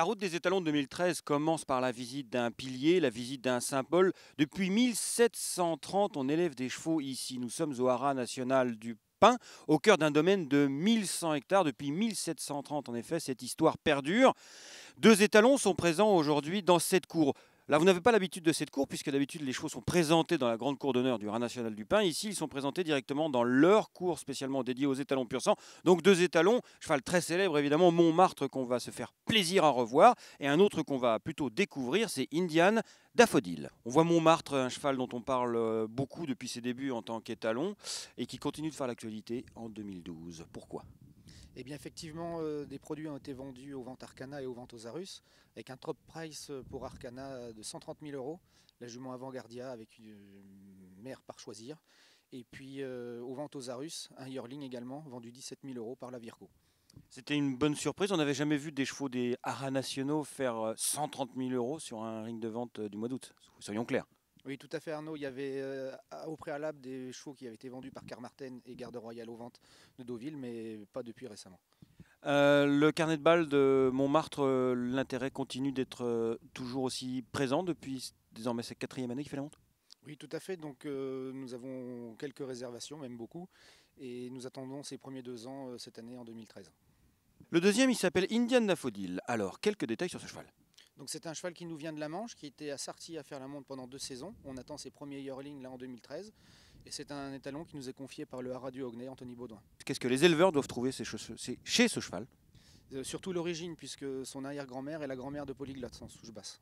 La route des étalons de 2013 commence par la visite d'un pilier, la visite d'un symbole. Depuis 1730, on élève des chevaux ici. Nous sommes au haras national du Pin, au cœur d'un domaine de 1100 hectares. Depuis 1730, en effet, cette histoire perdure. Deux étalons sont présents aujourd'hui dans cette cour. Là, vous n'avez pas l'habitude de cette cour, puisque d'habitude, les chevaux sont présentés dans la grande cour d'honneur du Rat National du Pain. Ici, ils sont présentés directement dans leur cour spécialement dédiée aux étalons pur sang. Donc, deux étalons, cheval très célèbre, évidemment, Montmartre, qu'on va se faire plaisir à revoir, et un autre qu'on va plutôt découvrir, c'est Indian Daffodil. On voit Montmartre, un cheval dont on parle euh, beaucoup depuis ses débuts en tant qu'étalon, et qui continue de faire l'actualité en 2012. Pourquoi eh bien, effectivement, euh, des produits ont été vendus au vent Arcana et aux ventes Osarus, avec un top price pour Arcana de 130 000 euros, la jument avant-gardia avec une mère par choisir, et puis au euh, aux ventes Osarus, un yearling également, vendu 17 000 euros par la Virgo. C'était une bonne surprise. On n'avait jamais vu des chevaux des haras nationaux faire 130 euh, 000 euros sur un ring de vente du mois d'août. Soyons clairs. Oui, tout à fait, Arnaud. Il y avait euh, au préalable des chevaux qui avaient été vendus par carmartène et Garde Royale aux ventes de Deauville, mais pas depuis récemment. Euh, le carnet de balles de Montmartre, euh, l'intérêt continue d'être toujours aussi présent depuis désormais cette quatrième année qui fait la montre Oui, tout à fait. Donc nous avons quelques réservations, même beaucoup, et nous attendons ces premiers deux ans cette année en 2013. Le deuxième, il s'appelle Indian Daffodil. Alors, quelques détails sur ce cheval. Donc c'est un cheval qui nous vient de la Manche, qui était à Sarty à faire la montre pendant deux saisons. On attend ses premiers yearlings là en 2013. Et c'est un étalon qui nous est confié par le Haras du Anthony Baudouin. Qu'est-ce que les éleveurs doivent trouver chez ce cheval euh, Surtout l'origine, puisque son arrière-grand-mère est la grand-mère de Polyglotte, en souche basse.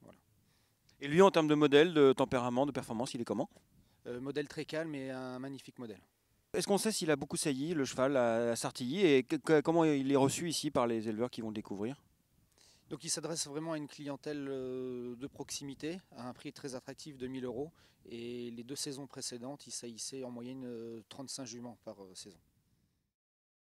Et lui, en termes de modèle, de tempérament, de performance, il est comment euh, Modèle très calme et un magnifique modèle. Est-ce qu'on sait s'il a beaucoup sailli, le cheval, à Sartilly, et comment il est reçu ici par les éleveurs qui vont le découvrir donc il s'adresse vraiment à une clientèle euh, de proximité, à un prix très attractif de 1000 euros. Et les deux saisons précédentes, il saillissait en moyenne 35 euh, juments par euh, saison.